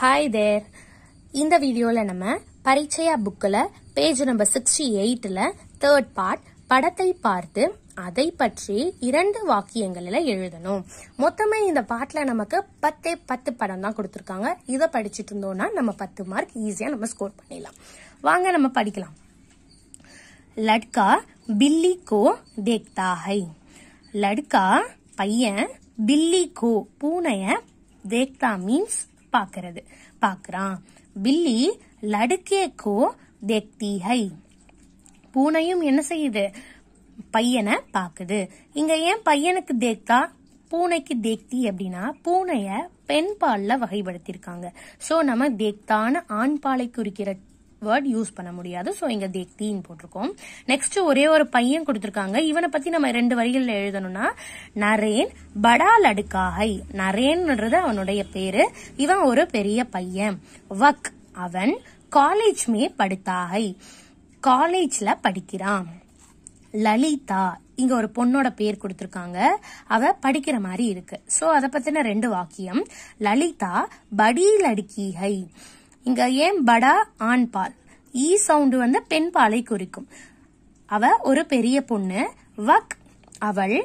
hi there இந்த வீடியோவில் நம்ம பரீட்சையா புக்கில் பேஜ் நம்பர் சிக்ஸ்டி எயிட்டில் தேர்ட் பார்ட் படத்தை பார்த்து அதை பற்றி இரண்டு வாக்கியங்களில் எழுதணும் மொத்தமே இந்த பாட்டில் நமக்கு பத்தே பத்து படம் தான் கொடுத்துருக்காங்க இதை படிச்சுட்டு இருந்தோம்னா நம்ம பத்து மார்க் ஈஸியாக நம்ம ஸ்கோர் பண்ணிடலாம் வாங்க நம்ம படிக்கலாம் லட்கா பில்லி கோ தேக்தா ஹை லட்கா பையன் பில்லி கோ பூனைய தேக்தா மீன்ஸ் பார்க்கறது பாக்குறான் பில்லி லடுக்கேக்கோ தேக்தி ஹை பூனையும் என்ன செய்யுது பையனை பாக்குது இங்க ஏன் பையனுக்கு தேக்தா பூனைக்கு தேக்தி அப்படின்னா பூனைய பெண் பால்ல வகைப்படுத்திருக்காங்க சோ நம்ம தேக்தான ஆண் பாலை குறிக்கிற வேர்ட் யூஸ் பண்ண முடியாது ஸோ இங்கே தீன் போட்டிருக்கோம் நெக்ஸ்ட் ஒரே ஒரு பையன் கொடுத்துருக்காங்க இவனை பத்தி நம்ம ரெண்டு வரிகளில் எழுதணும்னா நரேன் படா லடுக்காகை நரேன்ன்றது அவனுடைய பேரு இவன் ஒரு பெரிய பையன் வக் அவன் காலேஜ் மே படுத்தாகை காலேஜ்ல படிக்கிறான் லலிதா இங்க ஒரு பொண்ணோட பேர் கொடுத்திருக்காங்க அவ படிக்கிற மாதிரி இருக்கு சோ அத பத்தின ரெண்டு வாக்கியம் லலிதா படி லடுக்கீகை இங்க ஏன் படா ஆண் பால் இ சவுண்டு வந்து பெண் பாலை குறிக்கும் அவ ஒரு பெரிய பொண்ணு வக் அவள்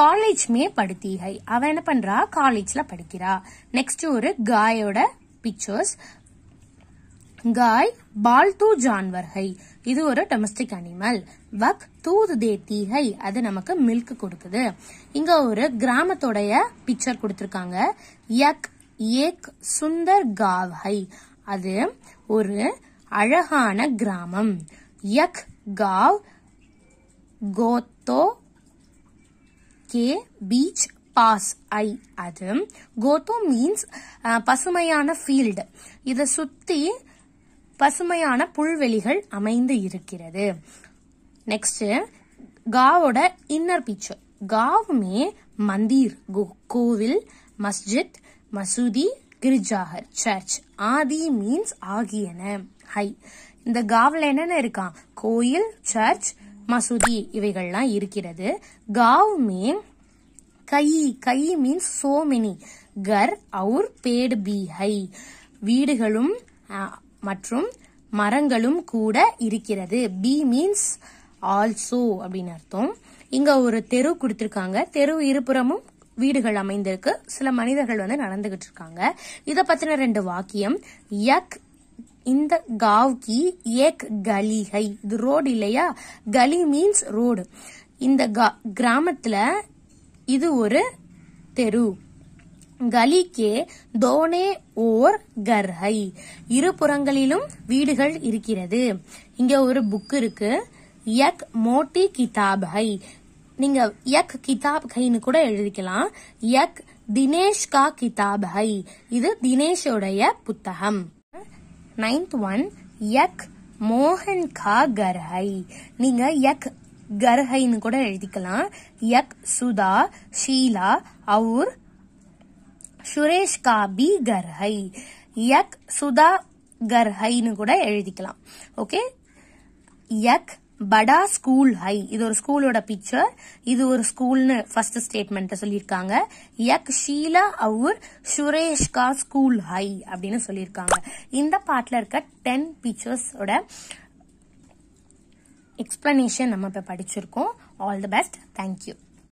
காலேஜ் மே படுத்தீகை அவ என்ன பண்றா காலேஜ்ல படிக்கிறா நெக்ஸ்ட் ஒரு காயோட பிக்சர்ஸ் காய் பால் தூ ஜான்வர்ஹை இது ஒரு டொமஸ்டிக் அனிமல் வக் தூது தே தீகை அது நமக்கு மில்க் கொடுக்குது இங்க ஒரு கிராமத்தோடைய பிக்சர் கொடுத்திருக்காங்க யக் ஏக் சுந்தர் காவ்ஹை அது ஒரு அழகான கிராமம் யக் காவ் கோத்தோ கே பீச் பாஸ் ஐ அது கோத்தோ மீன்ஸ் பசுமையான ஃபீல்டு இதை சுத்தி பசுமையான புல்வெளிகள் அமைந்து இருக்கிறது நெக்ஸ்ட் காவோட இன்னர் பீச்சர் மே மந்திர் கோவில் மஸ்ஜித் மசூதி கிரிஜாகர் சர்ச் ஆதி மீன்ஸ் ஆகியன ஹை இந்த காவில் என்னென்ன இருக்கான் கோயில் சர்ச் மசூதி இவைகள்லாம் இருக்கிறது காவ் மீன் கை கை மீன்ஸ் சோ மெனி கர் அவுர் பேடு பி ஹை வீடுகளும் மற்றும் மரங்களும் கூட இருக்கிறது பி மீன்ஸ் ஆல்சோ அப்படின்னு அர்த்தம் இங்க ஒரு தெரு கொடுத்திருக்காங்க தெரு இருபுறமும் வீடுகள் அமைந்திருக்கு சில மனிதர்கள் வந்து நடந்துகிட்டு இருக்காங்க இத பத்தின ரெண்டு வாக்கியம் யக் இந்த காவ் கி ஏக் கலி ஹை இது ரோடு இல்லையா கலி மீன்ஸ் ரோடு இந்த கிராமத்துல இது ஒரு தெரு கலி கே தோனே ஓர் கர்ஹை இரு புறங்களிலும் வீடுகள் இருக்கிறது இங்க ஒரு புக் இருக்கு யக் மோட்டி கிதாப் ஹை நீங்க யக் கிதாப் ஹைன்னு கூட எழுதிக்கலாம் யக் தினேஷ் கா கிதாப் ஹை இது தினேஷோடைய புத்தகம் நைன்த் ஒன் யக் மோகன் கா கர்ஹை நீங்க யக் கர்ஹைன்னு கூட எழுதிக்கலாம் யக் சுதா ஷீலா அவுர் சுரேஷ் கா பி கர்ஹை யக் சுதா கர்ஹைன்னு கூட எழுதிக்கலாம் ஓகே யக் படா ஸ்கூல் ஹை இது ஒரு ஸ்கூலோட பிக்சர் இது ஒரு ஸ்கூல்னு ஃபர்ஸ்ட் ஸ்டேட்மெண்ட் சொல்லியிருக்காங்க யக் ஷீலா அவுர் சுரேஷ்கா ஸ்கூல் ஹை அப்படின்னு சொல்லியிருக்காங்க இந்த பாட்டில் இருக்க டென் பிக்சர்ஸோட எக்ஸ்பிளனேஷன் நம்ம இப்போ படிச்சிருக்கோம் ஆல் தி பெஸ்ட் தேங்க்யூ